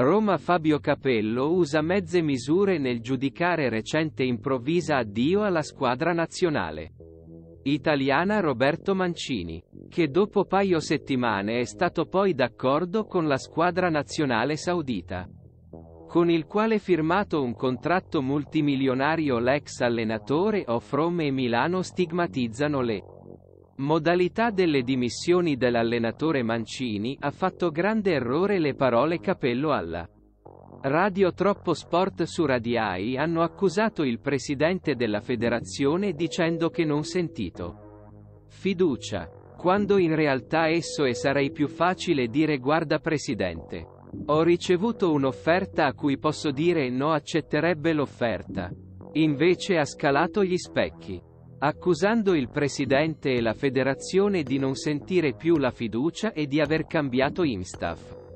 Roma Fabio Capello usa mezze misure nel giudicare recente improvvisa addio alla squadra nazionale. Italiana Roberto Mancini, che dopo paio settimane è stato poi d'accordo con la squadra nazionale saudita con il quale firmato un contratto multimilionario l'ex allenatore o From e Milano stigmatizzano le Modalità delle dimissioni dell'allenatore Mancini ha fatto grande errore le parole Capello alla Radio Troppo Sport su Radiai hanno accusato il presidente della federazione dicendo che non sentito fiducia, quando in realtà esso è sarei più facile dire guarda presidente. Ho ricevuto un'offerta a cui posso dire no accetterebbe l'offerta. Invece ha scalato gli specchi accusando il presidente e la federazione di non sentire più la fiducia e di aver cambiato Imstaff.